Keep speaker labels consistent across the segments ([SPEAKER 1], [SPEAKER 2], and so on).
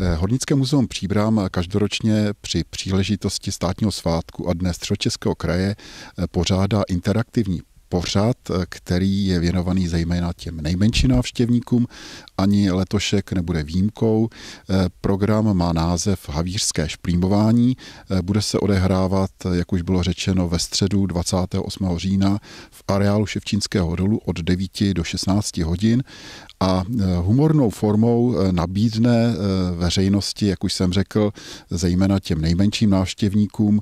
[SPEAKER 1] Eh, Hornické muzeum Příbram každoročně při příležitosti státního svátku a dne středočeského kraje eh, pořádá interaktivní pořad, eh, který je věnovaný zejména těm nejmenším návštěvníkům. Ani letošek nebude výjimkou. Eh, program má název Havířské šplímování. Eh, bude se odehrávat, jak už bylo řečeno, ve středu 28. října v areálu Ševčínského dolu od 9 do 16 hodin a humornou formou nabídne veřejnosti, jak už jsem řekl, zejména těm nejmenším návštěvníkům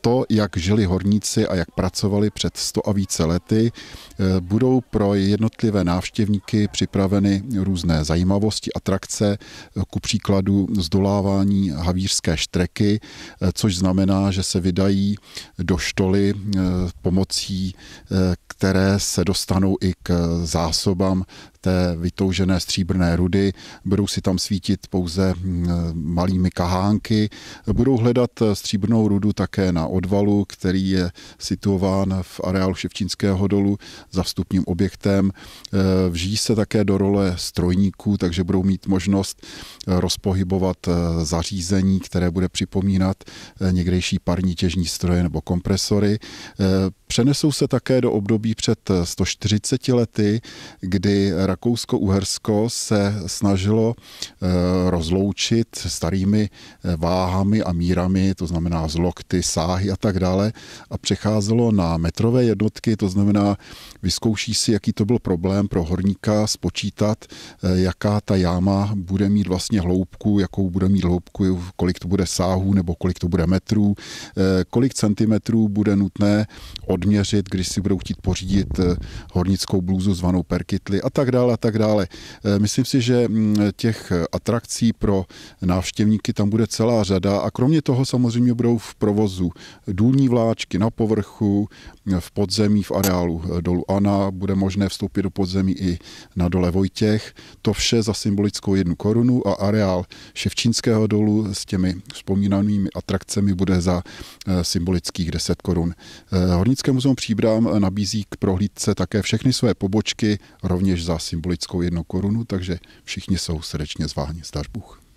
[SPEAKER 1] to, jak žili horníci a jak pracovali před 100 a více lety. Eh, budou pro jednotlivé návštěvníky připraveny různé zajímavosti, atrakce, eh, ku příkladu zdolávání havířské štreky, eh, což znamená, že se vydají do štoly pomocí, které se dostanou i k zásobám té vytoužené stříbrné rudy, budou si tam svítit pouze mm, malými kahánky, budou hledat stříbrnou rudu také na odvalu, který je situován v areálu Ševčínského dolu za vstupním objektem. E, Vžijí se také do role strojníků, takže budou mít možnost rozpohybovat e, zařízení, které bude připomínat e, někdejší parní těžní stroje nebo kompresory. Přenesou se také do období před 140 lety, kdy Rakousko-Uhersko se snažilo eh, rozloučit starými eh, váhami a mírami, to znamená zlokty, sáhy a tak dále, a přecházelo na metrové jednotky, to znamená vyzkouší si, jaký to byl problém pro horníka spočítat, eh, jaká ta jáma bude mít vlastně hloubku, jakou bude mít hloubku, kolik to bude sáhů nebo kolik to bude metrů, kolik centimetrů bude nutné od odměřit, když si budou chtít pořídit eh, hornickou blůzu zvanou perkytly a tak dále a tak dále. Eh, myslím si, že mm, těch eh, atrakcí pro návštěvníky tam bude celá řada a kromě toho samozřejmě budou v provozu důlní vláčky na povrchu, v podzemí, v areálu dolu Ana, bude možné vstoupit do podzemí i na dole Vojtěch. To vše za symbolickou jednu korunu a areál Ševčínského dolu s těmi vzpomínanými atrakcemi bude za symbolických 10 korun. Hornické České muzeum Příbram nabízí k prohlídce také všechny své pobočky, rovněž za symbolickou jednu korunu, takže všichni jsou srdečně zváni. Zdař Bůh.